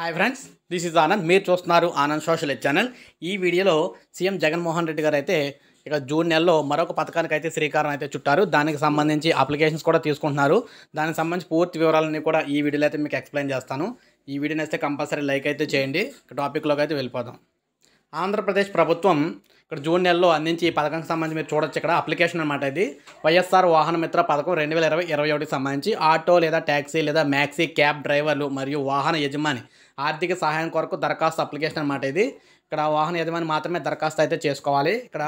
hi friends this is Anand మీరు చూస్తున్నారు Anand social channel ఈ వీడియోలో సీఎం జగన్మోహన్ రెడ్డి గారు అయితే ఇక జూన్ నెలలో మరొక పథకానికి అయితే శ్రీకారం అయితే చుట్టారు దానికి సంబంధించి అప్లికేషన్స్ కూడా తీసుకుంటున్నారు దానికి సంబంధించి పూర్తి వివరాలన్నీ కూడా ఈ వీడియోలో అయితే మీకు ఎక్స్ప్లెయిన్ చేస్తాను ఈ వీడియోని అయితే కంపల్సరీ లైక్ అయితే చేయండి టాపిక్లోకి అయితే వెళ్ళిపోదాం ఆంధ్రప్రదేశ్ ప్రభుత్వం ఇక్కడ జూన్ నెలలో అందించి ఈ పథకానికి సంబంధించి మీరు చూడొచ్చు ఇక్కడ అప్లికేషన్ అనమాట ఇది వైఎస్ఆర్ వాహన మిత్ర పథకం రెండు వేల ఇరవై ఇరవై ఒకటికి సంబంధించి ఆటో లేదా ట్యాక్సీ లేదా మ్యాక్సీ క్యాబ్ డ్రైవర్లు మరియు వాహన యజమాని ఆర్థిక సహాయం కొరకు దరఖాస్తు అప్లికేషన్ అనమాట ఇది ఇక్కడ వాహన యజమాని మాత్రమే దరఖాస్తు అయితే చేసుకోవాలి ఇక్కడ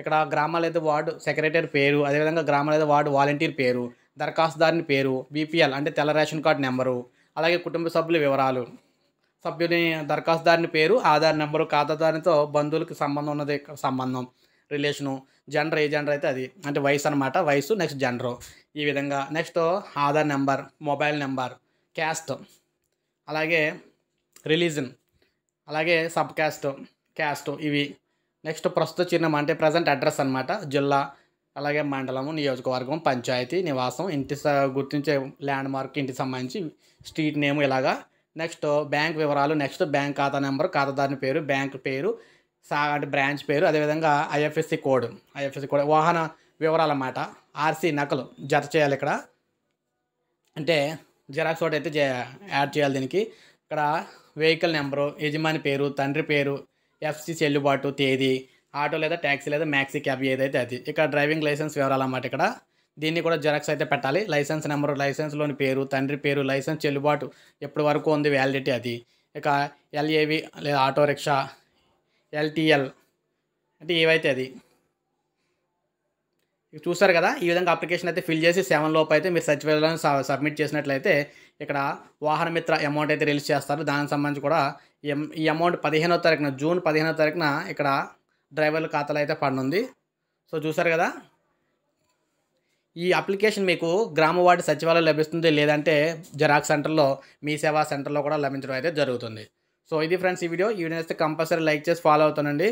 ఇక్కడ గ్రామాలు అయితే వార్డు సెక్రటరీ పేరు అదేవిధంగా గ్రామాలు అయితే వార్డు వాలంటీర్ పేరు దరఖాస్తుదారుని పేరు బీపీఎల్ అంటే తెల్ల రేషన్ కార్డు నెంబరు అలాగే కుటుంబ సభ్యుల వివరాలు సభ్యుని దరఖాస్తుదారుని పేరు ఆధార్ నెంబరు ఖాతాదారునితో బంధువులకు సంబంధం ఉన్నది సంబంధం రిలేషను జెండర్ ఏ జెండర్ అయితే అది అంటే వయసు అనమాట వయసు నెక్స్ట్ జెండరు ఈ విధంగా next Aadhaar number mobile number caste అలాగే రిలీజన్ అలాగే సబ్ క్యాస్ట్ క్యాస్ట్ ఇవి నెక్స్ట్ ప్రస్తుత చిహ్నం అంటే ప్రజెంట్ అడ్రస్ అనమాట జిల్లా అలాగే మండలము నియోజకవర్గం పంచాయతీ నివాసం ఇంటి గుర్తించే ల్యాండ్ మార్క్ ఇంటికి సంబంధించి స్ట్రీట్ నేమ్ ఇలాగా నెక్స్ట్ బ్యాంక్ వివరాలు నెక్స్ట్ బ్యాంక్ ఖాతా నెంబరు ఖాతాదారుని పేరు బ్యాంక్ పేరు సా అంటే బ్రాంచ్ పేరు అదేవిధంగా ఐఎఫ్ఎస్సి కోడ్ ఐఎఫ్ఎస్సి కోడ్ వాహన వివరాలు అన్నమాట ఆర్సీ నకలు జత చేయాలి ఇక్కడ అంటే జిరాక్స్ ఒకటి అయితే యాడ్ చేయాలి దీనికి ఇక్కడ వెహికల్ నెంబరు యజమాని పేరు తండ్రి పేరు ఎఫ్సి చెల్లుబాటు తేదీ ఆటో లేదా ట్యాక్సీ లేదా మ్యాక్సీ క్యాబ్ ఏదైతే అది ఇక్కడ డ్రైవింగ్ లైసెన్స్ వివరాలు అన్నమాట ఇక్కడ దీన్ని కూడా జెరాక్స్ అయితే పెట్టాలి లైసెన్స్ నెంబరు లైసెన్స్లోని పేరు తండ్రి పేరు లైసెన్స్ చెల్లుబాటు ఎప్పటి వరకు ఉంది వ్యాలిడిటీ అది ఇక ఎల్ఏవి లేదా ఆటో రిక్షా ఎల్టీఎల్ అంటే ఏవైతే అది చూస్తారు కదా ఈ విధంగా అప్లికేషన్ అయితే ఫిల్ చేసి సెవెన్ లోపు అయితే మీరు సచివాలయం సబ్మిట్ చేసినట్లయితే ఇక్కడ వాహనమిత్ర అమౌంట్ అయితే రిలీజ్ చేస్తారు దానికి సంబంధించి కూడా ఈ అమౌంట్ పదిహేనో తారీఖున జూన్ పదిహేనో తారీఖున ఇక్కడ డ్రైవర్ల ఖాతాలో అయితే పడనుంది సో చూసారు కదా ఈ అప్లికేషన్ మీకు గ్రామ వార్డు సచివాలయం లభిస్తుంది లేదంటే జెరాక్స్ సెంటర్లో మీ సేవా సెంటర్లో కూడా లభించడం అయితే జరుగుతుంది సో ఇది ఫ్రెండ్స్ ఈ వీడియో ఈ వీడియో కంపల్సరీ లైక్ చేసి ఫాలో అవుతానండి